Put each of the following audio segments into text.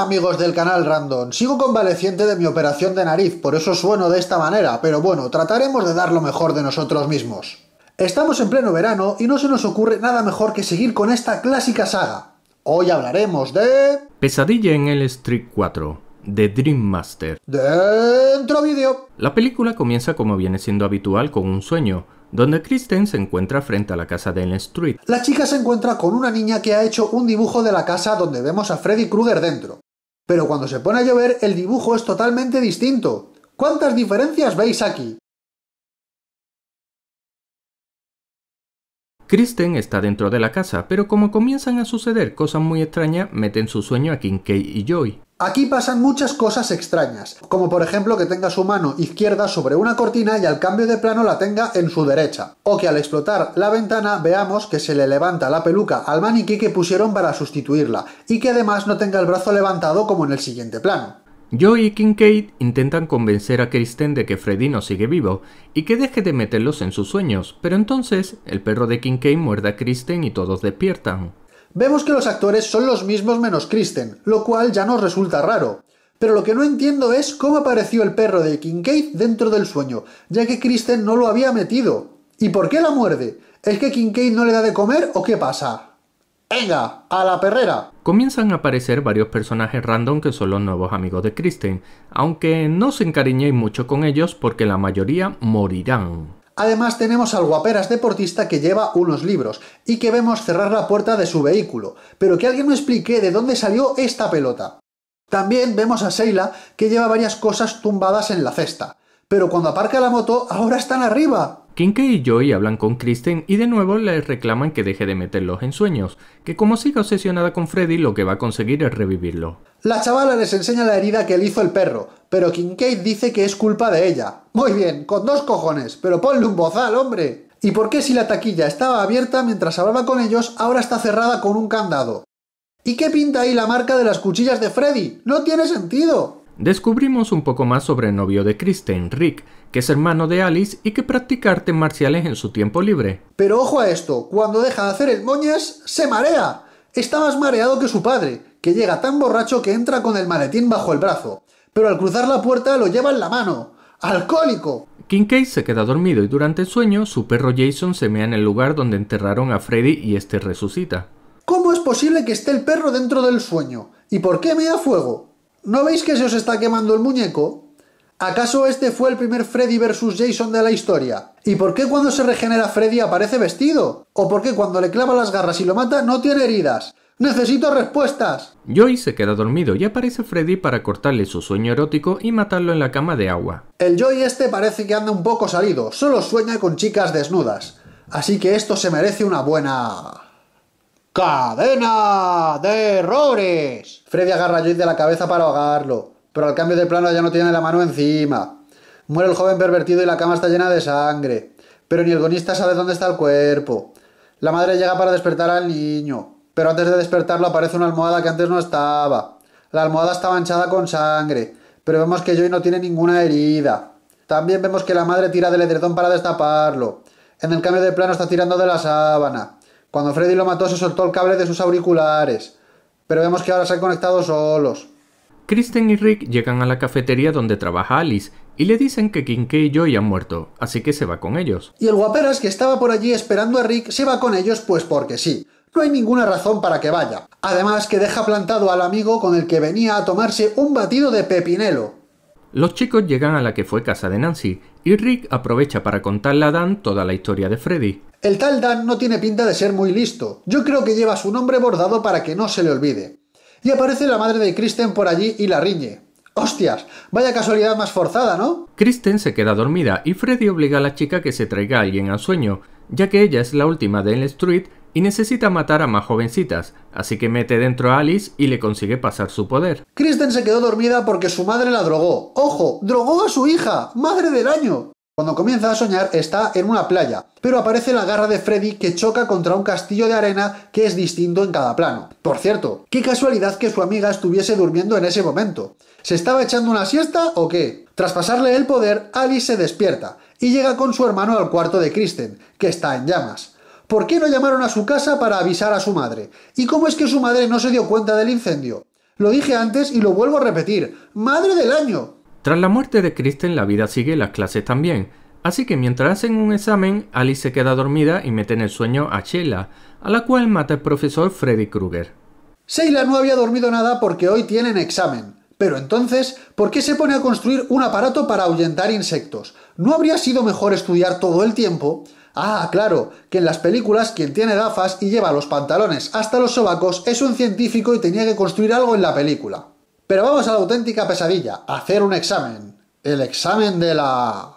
amigos del canal Random, sigo convaleciente de mi operación de nariz, por eso sueno de esta manera, pero bueno, trataremos de dar lo mejor de nosotros mismos. Estamos en pleno verano y no se nos ocurre nada mejor que seguir con esta clásica saga. Hoy hablaremos de... Pesadilla en el Street 4, de Dream Master. Dentro vídeo. La película comienza como viene siendo habitual con un sueño, donde Kristen se encuentra frente a la casa de Street. La chica se encuentra con una niña que ha hecho un dibujo de la casa donde vemos a Freddy Krueger dentro. Pero cuando se pone a llover el dibujo es totalmente distinto. ¿Cuántas diferencias veis aquí? Kristen está dentro de la casa, pero como comienzan a suceder cosas muy extrañas, meten su sueño a Kincaid y Joy. Aquí pasan muchas cosas extrañas, como por ejemplo que tenga su mano izquierda sobre una cortina y al cambio de plano la tenga en su derecha, o que al explotar la ventana veamos que se le levanta la peluca al maniquí que pusieron para sustituirla, y que además no tenga el brazo levantado como en el siguiente plano. Joey y Kincaid intentan convencer a Kristen de que Freddy no sigue vivo y que deje de meterlos en sus sueños, pero entonces el perro de Kincaid muerde a Kristen y todos despiertan. Vemos que los actores son los mismos menos Kristen, lo cual ya nos resulta raro. Pero lo que no entiendo es cómo apareció el perro de Kincaid dentro del sueño, ya que Kristen no lo había metido. ¿Y por qué la muerde? ¿Es que Kincaid no le da de comer o qué pasa? ¡Venga, a la perrera! Comienzan a aparecer varios personajes random que son los nuevos amigos de Kristen, aunque no se encariñéis mucho con ellos porque la mayoría morirán. Además tenemos al guaperas deportista que lleva unos libros y que vemos cerrar la puerta de su vehículo, pero que alguien me explique de dónde salió esta pelota. También vemos a Seila que lleva varias cosas tumbadas en la cesta, pero cuando aparca la moto, ahora están arriba. Kinkei y Joey hablan con Kristen y de nuevo le reclaman que deje de meterlos en sueños, que como siga obsesionada con Freddy lo que va a conseguir es revivirlo. La chavala les enseña la herida que le hizo el perro, pero Kincaid dice que es culpa de ella. Muy bien, con dos cojones, pero ponle un bozal, hombre. ¿Y por qué si la taquilla estaba abierta mientras hablaba con ellos, ahora está cerrada con un candado? ¿Y qué pinta ahí la marca de las cuchillas de Freddy? No tiene sentido. Descubrimos un poco más sobre el novio de Kristen, Rick, que es hermano de Alice y que practica artes marciales en su tiempo libre. Pero ojo a esto, cuando deja de hacer el moñas, se marea. Está más mareado que su padre, que llega tan borracho que entra con el maletín bajo el brazo. Pero al cruzar la puerta lo lleva en la mano. ¡Alcohólico! Kincaid se queda dormido y durante el sueño su perro Jason se mea en el lugar donde enterraron a Freddy y este resucita. ¿Cómo es posible que esté el perro dentro del sueño? ¿Y por qué me da fuego? ¿No veis que se os está quemando el muñeco? ¿Acaso este fue el primer Freddy vs Jason de la historia? ¿Y por qué cuando se regenera Freddy aparece vestido? ¿O por qué cuando le clava las garras y lo mata no tiene heridas? ¡Necesito respuestas! Joey se queda dormido y aparece Freddy para cortarle su sueño erótico y matarlo en la cama de agua. El Joey este parece que anda un poco salido, solo sueña con chicas desnudas. Así que esto se merece una buena... ¡Cadena de errores! Freddy agarra a Joy de la cabeza para ahogarlo, pero al cambio de plano ya no tiene la mano encima. Muere el joven pervertido y la cama está llena de sangre, pero ni el gonista sabe dónde está el cuerpo. La madre llega para despertar al niño, pero antes de despertarlo aparece una almohada que antes no estaba. La almohada está manchada con sangre, pero vemos que Joy no tiene ninguna herida. También vemos que la madre tira del edredón para destaparlo. En el cambio de plano está tirando de la sábana. Cuando Freddy lo mató se soltó el cable de sus auriculares, pero vemos que ahora se han conectado solos. Kristen y Rick llegan a la cafetería donde trabaja Alice y le dicen que Kinkey y Joey han muerto, así que se va con ellos. Y el guaperas que estaba por allí esperando a Rick se va con ellos pues porque sí. No hay ninguna razón para que vaya. Además que deja plantado al amigo con el que venía a tomarse un batido de pepinelo. Los chicos llegan a la que fue casa de Nancy y Rick aprovecha para contarle a Dan toda la historia de Freddy. El tal Dan no tiene pinta de ser muy listo. Yo creo que lleva su nombre bordado para que no se le olvide. Y aparece la madre de Kristen por allí y la riñe. ¡Hostias! Vaya casualidad más forzada, ¿no? Kristen se queda dormida y Freddy obliga a la chica que se traiga a alguien al sueño, ya que ella es la última de El Street y necesita matar a más jovencitas, así que mete dentro a Alice y le consigue pasar su poder. Kristen se quedó dormida porque su madre la drogó. ¡Ojo! ¡Drogó a su hija! ¡Madre del año! Cuando comienza a soñar está en una playa, pero aparece la garra de Freddy que choca contra un castillo de arena que es distinto en cada plano. Por cierto, qué casualidad que su amiga estuviese durmiendo en ese momento. ¿Se estaba echando una siesta o qué? Tras pasarle el poder, Alice se despierta y llega con su hermano al cuarto de Kristen, que está en llamas. ¿Por qué no llamaron a su casa para avisar a su madre? ¿Y cómo es que su madre no se dio cuenta del incendio? Lo dije antes y lo vuelvo a repetir. ¡Madre del año! Tras la muerte de Kristen, la vida sigue las clases también. Así que mientras hacen un examen, Alice se queda dormida y mete en el sueño a Sheila, a la cual mata el profesor Freddy Krueger. Sheila no había dormido nada porque hoy tienen examen. Pero entonces, ¿por qué se pone a construir un aparato para ahuyentar insectos? ¿No habría sido mejor estudiar todo el tiempo? Ah, claro, que en las películas quien tiene gafas y lleva los pantalones hasta los sobacos es un científico y tenía que construir algo en la película. Pero vamos a la auténtica pesadilla, hacer un examen. El examen de la...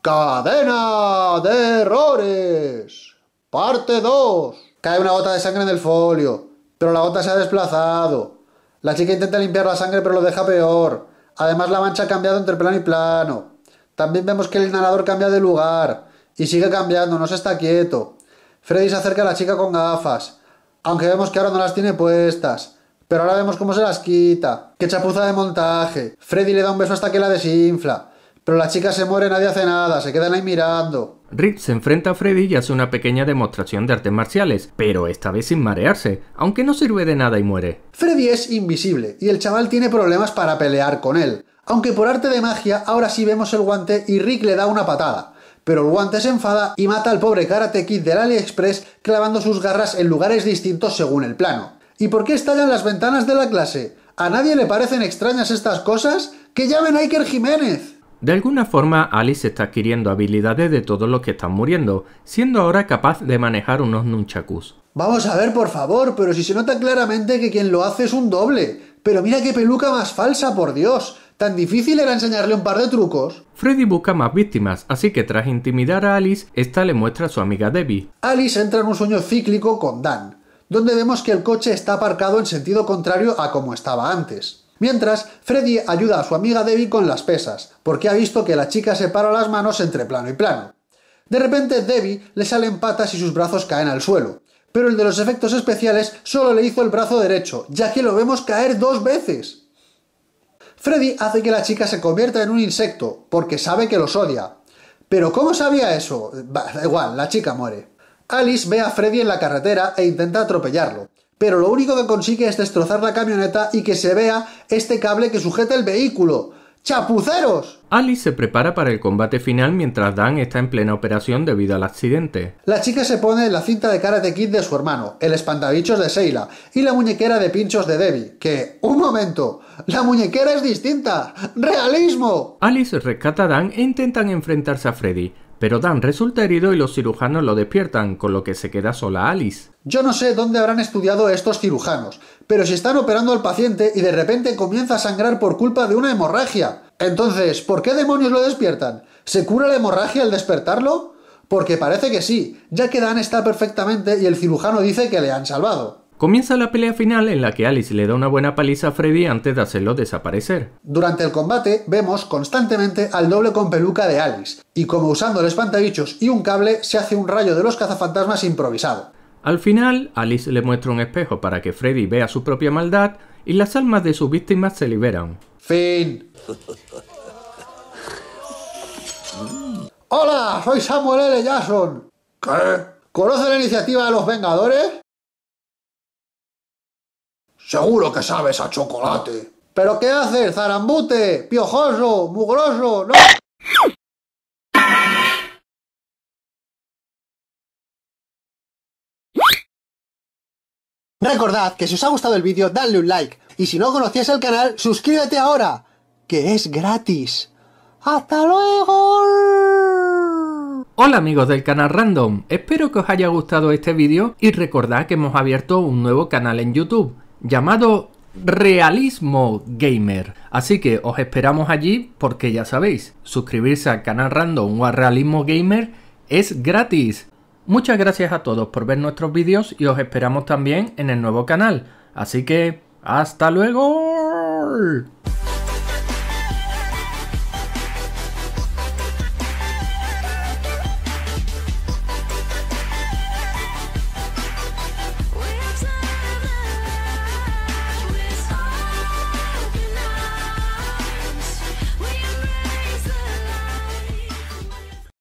Cadena de errores. Parte 2. Cae una gota de sangre en el folio, pero la gota se ha desplazado. La chica intenta limpiar la sangre pero lo deja peor. Además la mancha ha cambiado entre plano y plano. También vemos que el inhalador cambia de lugar y sigue cambiando, no se está quieto. Freddy se acerca a la chica con gafas, aunque vemos que ahora no las tiene puestas. Pero ahora vemos cómo se las quita. ¡Qué chapuza de montaje! Freddy le da un beso hasta que la desinfla. Pero la chica se muere, nadie hace nada, se quedan ahí mirando. Rick se enfrenta a Freddy y hace una pequeña demostración de artes marciales, pero esta vez sin marearse, aunque no sirve de nada y muere. Freddy es invisible, y el chaval tiene problemas para pelear con él. Aunque por arte de magia, ahora sí vemos el guante y Rick le da una patada. Pero el guante se enfada y mata al pobre Karate Kid del AliExpress clavando sus garras en lugares distintos según el plano. ¿Y por qué estallan las ventanas de la clase? ¿A nadie le parecen extrañas estas cosas? ¡Que llamen a Iker Jiménez! De alguna forma, Alice está adquiriendo habilidades de todos los que están muriendo, siendo ahora capaz de manejar unos nunchakus. Vamos a ver, por favor, pero si se nota claramente que quien lo hace es un doble. Pero mira qué peluca más falsa, por Dios. ¿Tan difícil era enseñarle un par de trucos? Freddy busca más víctimas, así que tras intimidar a Alice, esta le muestra a su amiga Debbie. Alice entra en un sueño cíclico con Dan, donde vemos que el coche está aparcado en sentido contrario a como estaba antes. Mientras, Freddy ayuda a su amiga Debbie con las pesas, porque ha visto que la chica separa las manos entre plano y plano. De repente, Debbie le salen patas y sus brazos caen al suelo, pero el de los efectos especiales solo le hizo el brazo derecho, ya que lo vemos caer dos veces. Freddy hace que la chica se convierta en un insecto, porque sabe que los odia. Pero ¿cómo sabía eso? da igual, la chica muere. Alice ve a Freddy en la carretera e intenta atropellarlo, pero lo único que consigue es destrozar la camioneta y que se vea este cable que sujeta el vehículo. ¡Chapuceros! Alice se prepara para el combate final mientras Dan está en plena operación debido al accidente. La chica se pone la cinta de cara de Kid de su hermano, el espantabichos de Seila y la muñequera de pinchos de Debbie, que... ¡Un momento! ¡La muñequera es distinta! ¡Realismo! Alice rescata a Dan e intentan enfrentarse a Freddy, pero Dan resulta herido y los cirujanos lo despiertan, con lo que se queda sola Alice. Yo no sé dónde habrán estudiado estos cirujanos, pero si están operando al paciente y de repente comienza a sangrar por culpa de una hemorragia. Entonces, ¿por qué demonios lo despiertan? ¿Se cura la hemorragia al despertarlo? Porque parece que sí, ya que Dan está perfectamente y el cirujano dice que le han salvado. Comienza la pelea final en la que Alice le da una buena paliza a Freddy antes de hacerlo desaparecer. Durante el combate vemos constantemente al doble con peluca de Alice, y como usando el espantabichos y un cable se hace un rayo de los cazafantasmas improvisado. Al final, Alice le muestra un espejo para que Freddy vea su propia maldad y las almas de sus víctimas se liberan. Fin. Hola, soy Samuel L. Jason. ¿Qué? ¿Conoce la iniciativa de los Vengadores? Seguro que sabes a chocolate. ¿Pero qué haces, zarambute? Piojoso, mugroso, no. Recordad que si os ha gustado el vídeo, dadle un like. Y si no conocías el canal, suscríbete ahora, que es gratis. ¡Hasta luego! Hola amigos del canal Random, espero que os haya gustado este vídeo y recordad que hemos abierto un nuevo canal en YouTube llamado Realismo Gamer. Así que os esperamos allí porque ya sabéis, suscribirse al canal random o a Realismo Gamer es gratis. Muchas gracias a todos por ver nuestros vídeos y os esperamos también en el nuevo canal. Así que, ¡hasta luego!